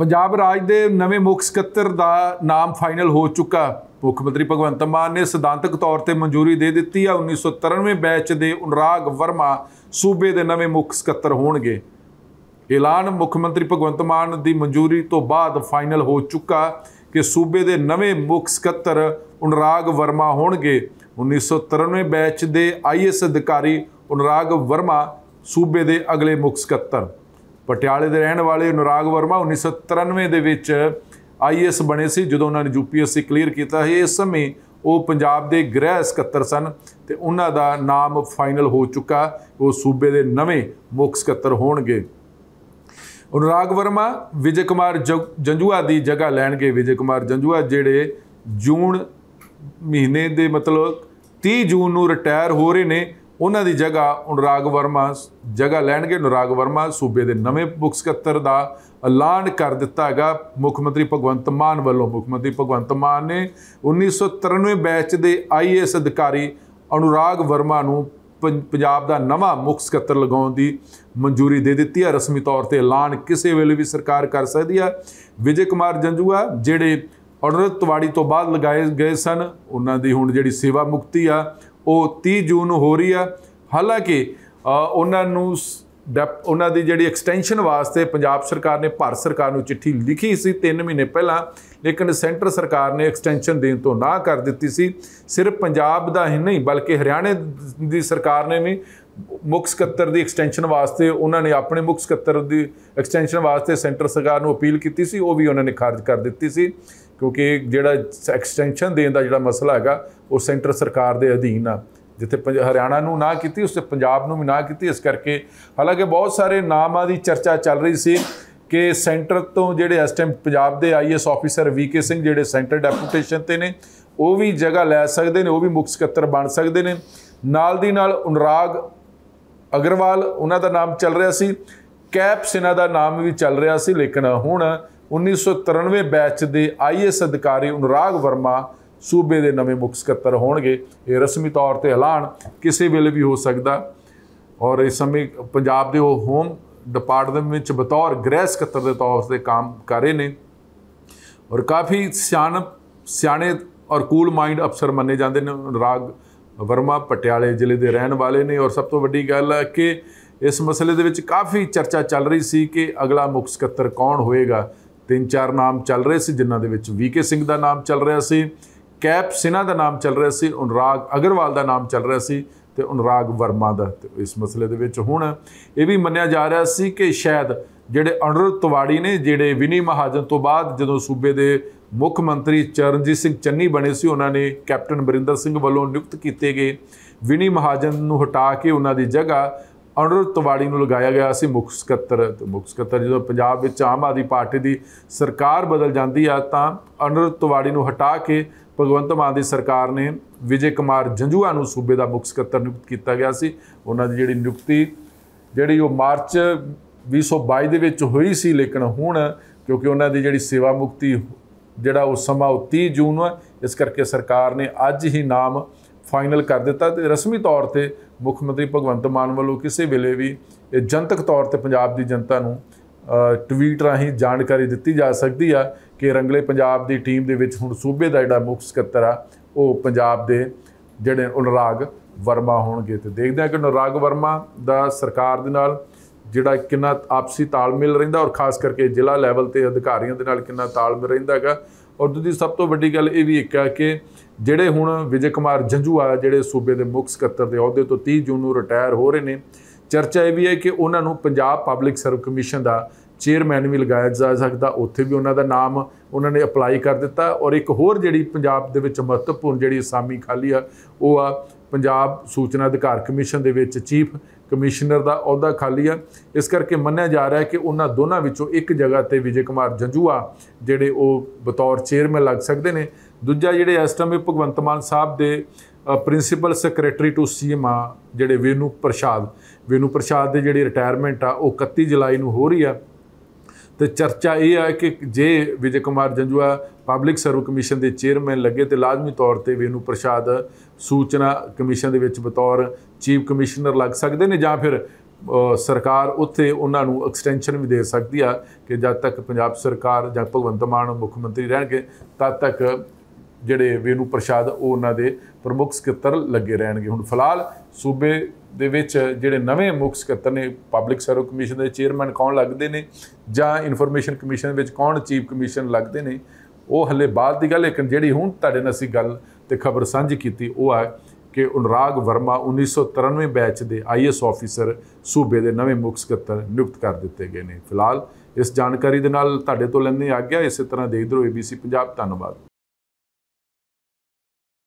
ਪੰਜਾਬ ਰਾਜ ਦੇ ਨਵੇਂ ਮੁੱਖ ਸਕੱਤਰ ਦਾ ਨਾਮ ਫਾਈਨਲ ਹੋ ਚੁੱਕਾ ਮੁੱਖ ਮੰਤਰੀ ਭਗਵੰਤ ਮਾਨ ਨੇ ਸਿਧਾਂਤਕ ਤੌਰ ਤੇ ਮਨਜ਼ੂਰੀ ਦੇ ਦਿੱਤੀ ਆ 1993 ਬੈਚ ਦੇ ਅਨਰਾਗ ਵਰਮਾ ਸੂਬੇ ਦੇ ਨਵੇਂ ਮੁੱਖ ਸਕੱਤਰ ਹੋਣਗੇ ਐਲਾਨ ਮੁੱਖ ਮੰਤਰੀ ਭਗਵੰਤ ਮਾਨ ਦੀ ਮਨਜ਼ੂਰੀ ਤੋਂ ਬਾਅਦ ਫਾਈਨਲ ਹੋ ਚੁੱਕਾ ਕਿ ਸੂਬੇ ਦੇ ਨਵੇਂ ਮੁੱਖ ਸਕੱਤਰ ਅਨਰਾਗ ਵਰਮਾ ਹੋਣਗੇ 1993 ਬੈਚ ਦੇ ਆਈਐਸ ਅਧਿਕਾਰੀ ਅਨਰਾਗ ਵਰਮਾ ਸੂਬੇ ਦੇ ਅਗਲੇ ਮੁੱਖ ਸਕੱਤਰ ਪਟਿਆਲੇ ਦੇ ਰਹਿਣ ਵਾਲੇ ਅਨੁਰਾਗ ਵਰਮਾ 1993 ਦੇ ਵਿੱਚ ਆਈਐਸ ਬਣੇ ਸੀ ਜਦੋਂ ਉਹਨਾਂ ਨੇ ਯੂਪੀਐਸਸੀ ਕਲੀਅਰ ਕੀਤਾ ਸੀ ਇਸ ਸਮੇਂ ਉਹ ਪੰਜਾਬ ਦੇ ਗ੍ਰਹਿ ਸਕੱਤਰ ਸਨ ਤੇ ਉਹਨਾਂ ਦਾ ਨਾਮ ਫਾਈਨਲ ਹੋ ਚੁੱਕਾ ਉਹ ਸੂਬੇ ਦੇ ਨਵੇਂ ਮੁੱਖ ਸਕੱਤਰ ਹੋਣਗੇ ਅਨੁਰਾਗ ਵਰਮਾ ਵਿਜੇ ਕੁਮਾਰ ਜੰਜੂਆ ਦੀ ਜਗ੍ਹਾ ਲੈਣਗੇ ਵਿਜੇ ਕੁਮਾਰ ਜੰਜੂਆ ਜਿਹੜੇ ਜੂਨ ਮਹੀਨੇ ਦੇ ਮਤਲਬ 30 ਜੂਨ ਨੂੰ ਰਿਟਾਇਰ ਹੋ ਰਹੇ ਨੇ ਉਹਨਾਂ ਦੀ ਜਗ੍ਹਾ ਅਨੁਰਾਗ ਵਰਮਾ ਜਗ੍ਹਾ ਲੈਣਗੇ ਅਨੁਰਾਗ ਵਰਮਾ ਸੂਬੇ ਦੇ ਨਵੇਂ ਮੁੱਖ ਸਕੱਤਰ ਦਾ ਐਲਾਨ ਕਰ ਦਿੱਤਾ ਹੈਗਾ ਮੁੱਖ ਮੰਤਰੀ ਭਗਵੰਤ ਮਾਨ ਵੱਲੋਂ ਮੁੱਖ ਮੰਤਰੀ ਭਗਵੰਤ ਮਾਨ ਨੇ 1993 ਬੈਚ ਦੇ ਆਈਏਐਸ ਅਧਿਕਾਰੀ ਅਨੁਰਾਗ ਵਰਮਾ ਨੂੰ ਪੰਜਾਬ ਦਾ ਨਵਾਂ ਮੁੱਖ ਸਕੱਤਰ ਲਗਾਉਣ ਦੀ ਮਨਜ਼ੂਰੀ ਦੇ ਦਿੱਤੀ ਹੈ ਰਸਮੀ ਤੌਰ ਤੇ ਐਲਾਨ ਕਿਸੇ ਵੇਲੇ ਵੀ ਸਰਕਾਰ ਕਰ ਸਕਦੀ ਹੈ ਵਿਜੇ ਕੁਮਾਰ ਜੰਜੂਆ ਜਿਹੜੇ ਅਨਰਤ ਤਵਾੜੀ ਤੋਂ ਬਾਅਦ ਲਗਾਏ ਗਏ ਸਨ ਉਹਨਾਂ ਦੀ ਹੁਣ ਜਿਹੜੀ ਸੇਵਾ ਮੁਕਤੀ ਆ ਉਹ 30 ਜੂਨ ਨੂੰ ਹੋ ਰਹੀ ਆ ਹਾਲਾਂਕਿ ਉਹਨਾਂ ਨੂੰ ਉਹਨਾਂ ਦੀ ਜਿਹੜੀ ਐਕਸਟੈਂਸ਼ਨ ਵਾਸਤੇ ਪੰਜਾਬ ਸਰਕਾਰ ਨੇ ਭਾਰਤ ਸਰਕਾਰ ਨੂੰ ਚਿੱਠੀ ਲਿਖੀ ਸੀ 3 ਮਹੀਨੇ ਪਹਿਲਾਂ ਲੇਕਿਨ ਸੈਂਟਰ ਸਰਕਾਰ ਨੇ ਐਕਸਟੈਂਸ਼ਨ ਦੇਣ ਤੋਂ ਨਾ ਕਰ ਦਿੱਤੀ ਸੀ ਸਿਰਫ ਪੰਜਾਬ ਦਾ ਹੀ ਨਹੀਂ ਬਲਕਿ ਹਰਿਆਣੇ ਦੀ ਸਰਕਾਰ ਨੇ ਵੀ ਮੁੱਖ ਸਕੱਤਰ ਦੀ ਐਕਸਟੈਂਸ਼ਨ ਵਾਸਤੇ ਉਹਨਾਂ ਨੇ ਆਪਣੇ ਮੁੱਖ ਸਕੱਤਰ ਦੀ ਐਕਸਟੈਂਸ਼ਨ ਵਾਸਤੇ ਸੈਂਟਰ ਸਰਕਾਰ ਨੂੰ ਅਪੀਲ ਕੀਤੀ ਸੀ ਉਹ ਵੀ ਉਹਨਾਂ ਨੇ ਖਾਰਜ ਕਰ ਦਿੱਤੀ ਸੀ ਕਿਉਂਕਿ ਜਿਹੜਾ ਐਕਸਟੈਂਸ਼ਨ ਦੇਣ ਦਾ ਜਿਹੜਾ ਮਸਲਾ ਹੈਗਾ ਉਹ ਸੈਂਟਰ ਸਰਕਾਰ ਦੇ ਅਧੀਨ ਆ ਜਿੱਥੇ ਹਰਿਆਣਾ ਨੂੰ ਨਾ ਕੀਤੀ ਉਸੇ ਪੰਜਾਬ ਨੂੰ ਵੀ ਨਾ ਕੀਤੀ ਇਸ ਕਰਕੇ ਹਾਲਾਂਕਿ ਬਹੁਤ ਸਾਰੇ ਨਾਮਾਂ ਦੀ ਚਰਚਾ ਚੱਲ ਰਹੀ ਸੀ ਕਿ ਸੈਂਟਰ ਤੋਂ ਜਿਹੜੇ ਇਸ ਟਾਈਮ ਪੰਜਾਬ ਦੇ ਆਈਐਸ ਆਫੀਸਰ ਵੀਕੇ ਸਿੰਘ ਜਿਹੜੇ ਸੈਂਟਰ ਡੈਪੂਟੇਸ਼ਨ ਤੇ ਨੇ ਉਹ ਵੀ ਜਗ੍ਹਾ ਲੈ ਸਕਦੇ ਨੇ ਉਹ ਵੀ ਮੁੱਖ ਸਕੱਤਰ ਬਣ ਸਕਦੇ ਨੇ ਨਾਲ ਦੀ ਨਾਲ ਅਨੁਰਾਗ ਅਗਰਵਾਲ ਉਹਨਾਂ ਦਾ ਨਾਮ ਚੱਲ ਰਿਹਾ ਸੀ ਕੈਪ ਸਿਨਾ ਦਾ ਨਾਮ ਵੀ ਚੱਲ ਰਿਹਾ ਸੀ ਲੇਕਿਨ ਹੁਣ 1993 ਬੈਚ ਦੇ ਆਈਐਸ ਅਧਿਕਾਰੀ ਅਨੁਰਾਗ ਵਰਮਾ ਸੂਬੇ ਦੇ ਨਵੇਂ ਮੁੱਖ ਸਕੱਤਰ ਹੋਣਗੇ ਇਹ ਰਸਮੀ ਤੌਰ ਤੇ ਐਲਾਨ ਕਿਸੇ ਵੇਲੇ ਵੀ ਹੋ ਸਕਦਾ ਔਰ ਇਸ ਸਮੇਂ ਪੰਜਾਬ ਦੇ ਉਹ ਹੋਮ ਡਿਪਾਰਟਮੈਂਟ ਵਿੱਚ ਬਤੌਰ ਗ੍ਰਹਿ ਸਕੱਤਰ ਦੇ ਤੌਰ ਤੇ ਕੰਮ ਕਰ ਰਹੇ ਨੇ ਔਰ ਕਾਫੀ ਸਿਆਣ ਸਿਆਣੇ ਔਰ ਕੂਲ ਮਾਈਂਡ ਅਫਸਰ ਮੰਨੇ ਜਾਂਦੇ ਨੇ ਰਾਗ ਵਰਮਾ ਪਟਿਆਲੇ ਜ਼ਿਲ੍ਹੇ ਦੇ ਰਹਿਣ ਵਾਲੇ ਨੇ ਔਰ ਸਭ ਤੋਂ ਵੱਡੀ ਗੱਲ ਹੈ ਕਿ ਇਸ ਮਸਲੇ ਦੇ ਵਿੱਚ ਕਾਫੀ ਚਰਚਾ ਚੱਲ ਰਹੀ ਸੀ ਕਿ ਅਗਲਾ ਮੁੱਖ ਸਕੱਤਰ ਕੌਣ ਹੋਏਗਾ ਤਿੰਨ ਚਾਰ ਨਾਮ ਚੱਲ ਰਹੇ ਸੀ ਜਿਨ੍ਹਾਂ ਦੇ ਵਿੱਚ ਵੀਕੇ ਸਿੰਘ ਦਾ ਨਾਮ ਚੱਲ ਰਿਹਾ ਸੀ ਕੈਪ ਸਿਨਾ ਦਾ ਨਾਮ ਚੱਲ ਰਿਹਾ ਸੀ ਅਨਰਾਗ ਅਗਰਵਾਲ ਦਾ ਨਾਮ ਚੱਲ ਰਿਹਾ ਸੀ ਤੇ ਅਨਰਾਗ ਵਰਮਾ ਦਾ ਇਸ ਮਸਲੇ ਦੇ ਵਿੱਚ ਹੁਣ ਇਹ ਵੀ ਮੰਨਿਆ ਜਾ ਰਿਹਾ ਸੀ ਕਿ ਸ਼ਾਇਦ ਜਿਹੜੇ ਅਨਰ ਤਵਾੜੀ ਨੇ ਜਿਹੜੇ ਵਿਨੀ ਮਹਾਜਨ ਤੋਂ ਬਾਅਦ ਜਦੋਂ ਸੂਬੇ ਦੇ ਮੁੱਖ ਮੰਤਰੀ ਚਰਨਜੀਤ ਸਿੰਘ ਚੰਨੀ ਬਣੇ ਸੀ ਉਹਨਾਂ ਨੇ ਕੈਪਟਨ ਬਰਿੰਦਰ ਸਿੰਘ ਵੱਲੋਂ ਨਿਯੁਕਤ ਕੀਤੇ ਗਏ ਵਿਨੀ ਮਹਾਜਨ ਨੂੰ ਹਟਾ ਕੇ ਉਹਨਾਂ ਦੀ ਜਗ੍ਹਾ ਅਨਰ ਤਵਾੜੀ ਨੂੰ ਲਗਾਇਆ ਗਿਆ ਸੀ ਮੁੱਖ ਸਕੱਤਰ ਤੇ ਮੁੱਖ ਸਕੱਤਰ ਜਦੋਂ ਪੰਜਾਬ ਵਿੱਚ ਆਮ ਆਦਮੀ ਪਾਰਟੀ ਦੀ ਸਰਕਾਰ ਬਦਲ ਜਾਂਦੀ ਆ ਤਾਂ ਅਨਰ ਤਵਾੜੀ ਨੂੰ ਹਟਾ ਕੇ ਭਗਵੰਤ ਮਾਨ ਦੀ ਸਰਕਾਰ ਨੇ ਵਿਜੇ ਕੁਮਾਰ ਜੰਜੂਆ ਨੂੰ ਸੂਬੇ ਦਾ ਮੁੱਖ ਸਕੱਤਰ ਨਿਯੁਕਤ ਕੀਤਾ ਗਿਆ ਸੀ ਉਹਨਾਂ ਦੀ ਜਿਹੜੀ ਨਿਯੁਕਤੀ ਜਿਹੜੀ ਉਹ ਮਾਰਚ 2022 ਦੇ ਵਿੱਚ ਹੋਈ ਸੀ ਲੇਕਿਨ ਹੁਣ ਕਿਉਂਕਿ ਉਹਨਾਂ ਦੀ ਜਿਹੜੀ ਸੇਵਾ ਮੁਕਤੀ ਜਿਹੜਾ ਉਸ ਸਮਾਂ 30 ਜੂਨ ਹੈ ਇਸ ਕਰਕੇ ਸਰਕਾਰ ਨੇ ਅੱਜ ਹੀ ਨਾਮ ਫਾਈਨਲ ਕਰ ਦਿੱਤਾ ਤੇ ਰਸਮੀ ਤੌਰ ਤੇ ਮੁੱਖ ਮੰਤਰੀ ਭਗਵੰਤ ਮਾਨ ਵੱਲੋਂ ਕਿਸੇ ਵੇਲੇ ਵੀ ਇਹ ਜਨਤਕ ਤੌਰ ਤੇ ਪੰਜਾਬ ਦੀ ਜਨਤਾ ਨੂੰ ਟਵੀਟ ਰਾਹੀਂ ਜਾਣਕਾਰੀ ਦਿੱਤੀ ਜਾ ਸਕਦੀ ਆ ਕਿ ਰੰਗਲੇ ਪੰਜਾਬ ਦੀ ਟੀਮ ਦੇ ਵਿੱਚ ਹੁਣ ਸੂਬੇ ਦਾ ਜਿਹੜਾ ਮੁੱਖ ਸਕੱਤਰ ਆ ਉਹ ਪੰਜਾਬ ਦੇ ਜਿਹੜੇ ਅਨੁਰਾਗ ਵਰਮਾ ਹੋਣਗੇ ਤੇ ਦੇਖਦੇ ਆ ਕਿ ਅਨੁਰਾਗ ਵਰਮਾ ਦਾ ਸਰਕਾਰ ਦੇ ਨਾਲ ਜਿਹੜਾ ਕਿੰਨਾ ਆਪਸੀ ਤਾਲਮੇਲ ਰਹਿੰਦਾ ਔਰ ਖਾਸ ਕਰਕੇ ਜ਼ਿਲ੍ਹਾ ਲੈਵਲ ਤੇ ਅਧਿਕਾਰੀਆਂ ਦੇ ਨਾਲ ਕਿੰਨਾ ਤਾਲਮੇਲ ਰਹਿੰਦਾ ਹੈਗਾ ਔਰ ਦੂਜੀ ਸਭ ਤੋਂ ਵੱਡੀ ਗੱਲ ਇਹ ਵੀ ਇੱਕ ਹੈ ਕਿ ਜਿਹੜੇ ਹੁਣ ਵਿਜੇ ਕੁਮਾਰ ਜੰਝੂ ਆ ਜਿਹੜੇ ਸੂਬੇ ਦੇ ਮੁੱਖ ਸਕੱਤਰ ਦੇ ਅਹੁਦੇ ਤੋਂ 30 ਜੂਨ ਨੂੰ ਰਿਟਾਇਰ ਹੋ ਰਹੇ ਨੇ ਚਰਚਾ ਇਹ ਵੀ ਹੈ ਕਿ ਉਹਨਾਂ ਨੂੰ ਪੰਜਾਬ ਪਬਲਿਕ ਸਰਵ ਕਮਿਸ਼ਨ ਦਾ ਚੇਅਰਮੈਨ ਵੀ ਲਗਾਇਆ ਜਾ ਸਕਦਾ ਉੱਥੇ ਵੀ ਉਹਨਾਂ ਦਾ ਨਾਮ ਉਹਨਾਂ ਨੇ ਅਪਲਾਈ ਕਰ ਦਿੱਤਾ ਔਰ ਇੱਕ ਹੋਰ ਜਿਹੜੀ ਪੰਜਾਬ ਦੇ ਵਿੱਚ ਮਹੱਤਵਪੂਰਨ ਜਿਹੜੀ ਅਸਾਮੀ ਖਾਲੀ ਆ ਉਹ ਆ ਪੰਜਾਬ ਸੂਚਨਾ ਅਧਿਕਾਰ ਕਮਿਸ਼ਨ ਦੇ ਵਿੱਚ ਚੀਫ ਕਮਿਸ਼ਨਰ ਦਾ ਅਹੁਦਾ ਖਾਲੀ ਆ ਇਸ ਕਰਕੇ ਮੰਨਿਆ ਜਾ ਰਿਹਾ ਹੈ ਕਿ ਉਹਨਾਂ ਦੋਨਾਂ ਵਿੱਚੋਂ ਇੱਕ ਜਗ੍ਹਾ ਤੇ ਵਿਜੇ ਕੁਮਾਰ ਜੰਜੂਆ ਜਿਹੜੇ ਉਹ ਬਤੌਰ ਚੇਅਰਮੈਨ ਲੱਗ ਸਕਦੇ ਨੇ ਦੂਜਾ ਜਿਹੜੇ ਇਸ ਟਾਈਮ ਭਗਵੰਤ ਮਾਨ ਸਾਹਿਬ ਦੇ ਪ੍ਰਿੰਸੀਪਲ ਸੈਕਟਰੀ ਟੂ ਸੀਐਮ ਆ ਜਿਹੜੇ ਵੇਨੂ ਪ੍ਰਸ਼ਾਦ ਵੇਨੂ ਪ੍ਰਸ਼ਾਦ ਦੇ ਜਿਹੜੀ ਰਿਟਾਇਰਮੈਂਟ ਆ ਉਹ 31 ਜੁਲਾਈ ਨੂੰ ਹੋ ਰਹੀ ਆ ਤੇ ਚਰਚਾ ਇਹ ਹੈ ਕਿ ਜੇ Vijay Kumar Janjua public service commission ਦੇ ਚੇਅਰਮੈਨ ਲੱਗੇ ਤੇ ਲਾਜ਼ਮੀ ਤੌਰ ਤੇ ਵੀ ਇਹਨੂੰ ਪ੍ਰਸ਼ਾਦ ਸੂਚਨਾ ਕਮਿਸ਼ਨ ਦੇ ਵਿੱਚ ਬਤੌਰ ਚੀਫ ਕਮਿਸ਼ਨਰ ਲੱਗ ਸਕਦੇ ਨੇ ਜਾਂ ਫਿਰ ਸਰਕਾਰ ਉੱਥੇ ਉਹਨਾਂ ਨੂੰ ਐਕਸਟੈਂਸ਼ਨ ਵੀ ਦੇ ਸਕਦੀ ਆ ਕਿ ਜਦ ਤੱਕ ਪੰਜਾਬ ਸਰਕਾਰ ਜਾਂ ਭਗਵੰਤ ਮਾਨ ਮੁੱਖ ਮੰਤਰੀ ਰਹਿਣਗੇ ਤਦ ਤੱਕ ਜਿਹੜੇ ਵੇਨੂ ਪ੍ਰਸ਼ਾਦ ਉਹ ਉਹਨਾਂ ਦੇ ਪ੍ਰਮੁੱਖ ਸਕੱਤਰ ਲੱਗੇ ਰਹਿਣਗੇ ਹੁਣ ਫਿਲਹਾਲ ਸੂਬੇ ਦੇ ਵਿੱਚ ਜਿਹੜੇ ਨਵੇਂ ਮੁੱਖ ਸਕੱਤਰ ਨੇ ਪਬਲਿਕ ਸਰਵਿਸ ਕਮਿਸ਼ਨ ਦੇ ਚੇਅਰਮੈਨ ਕੌਣ ਲੱਗਦੇ ਨੇ ਜਾਂ ਇਨਫੋਰਮੇਸ਼ਨ ਕਮਿਸ਼ਨ ਵਿੱਚ ਕੌਣ ਚੀਫ ਕਮਿਸ਼ਨ ਲੱਗਦੇ ਨੇ ਉਹ ਹਲੇ ਬਾਅਦ ਦੀ ਗੱਲ ਲੇਕਿਨ ਜਿਹੜੀ ਹੁਣ ਤੁਹਾਡੇ ਨਾਲ ਅਸੀਂ ਗੱਲ ਤੇ ਖਬਰ ਸਾਂਝੀ ਕੀਤੀ ਉਹ ਆ ਕਿ ਅਨਰਾਗ ਵਰਮਾ 1993 ਬੈਚ ਦੇ ਆਈਐਸ ਆਫੀਸਰ ਸੂਬੇ ਦੇ ਨਵੇਂ ਮੁੱਖ ਸਕੱਤਰ ਨਿਯੁਕਤ ਕਰ ਦਿੱਤੇ ਗਏ ਨੇ ਫਿਲਹਾਲ ਇਸ ਜਾਣਕਾਰੀ ਦੇ ਨਾਲ ਤੁਹਾਡੇ ਤੋਂ ਲੈਂਦੇ ਆ ਗਿਆ ਇਸੇ ਤਰ੍ਹਾਂ ਦੇਖਦੇ ਰਹੋ ABC ਪੰਜਾਬ ਧੰਨਵਾਦ